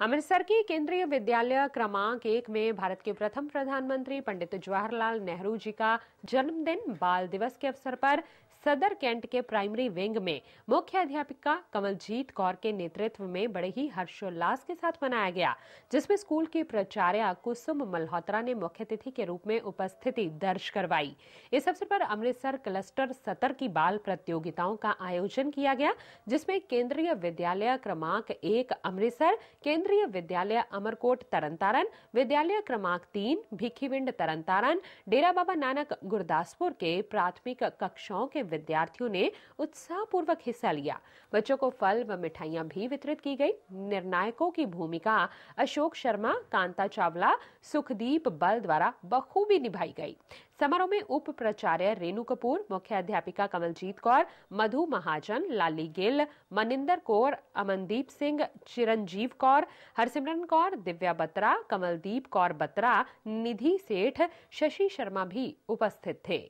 अमृतसर के केंद्रीय विद्यालय क्रमांक एक में भारत के प्रथम प्रधानमंत्री पंडित जवाहरलाल नेहरू जी का जन्मदिन बाल दिवस के अवसर पर सदर कैंट के प्राइमरी विंग में मुख्य अध्यापिका कमलजीत कौर के नेतृत्व में बड़े ही हर्षोल्लास के साथ मनाया गया जिसमें स्कूल के प्राचार्य कुसुम मल्होत्रा ने मुख्य अतिथि के रूप में उपस्थिति दर्ज करवाई इस अवसर पर अमृतसर क्लस्टर सतर की बाल प्रतियोगिताओं का आयोजन किया गया जिसमें केंद्रीय विद्यालय क्रमांक एक अमृतसर केंद्र केंद्रीय विद्यालय अमरकोट तरन विद्यालय क्रमांक तीन भिखीविंड तरन डेरा बाबा नानक गुरदासपुर के प्राथमिक कक्षाओं के विद्यार्थियों ने उत्साहपूर्वक हिस्सा लिया बच्चों को फल व मिठाइयां भी वितरित की गई निर्णायकों की भूमिका अशोक शर्मा कांता चावला सुखदीप बल द्वारा बखूबी निभाई गई समारोह में उप प्राचार्य रेणु कपूर मुख्य अध्यापिका कमलजीत कौर मधु महाजन लाली गिल मनिंदर कौर अमनदीप सिंह चिरंजीव कौर हरसिमरन कौर दिव्या बत्रा कमलदीप कौर बत्रा निधि सेठ शशि शर्मा भी उपस्थित थे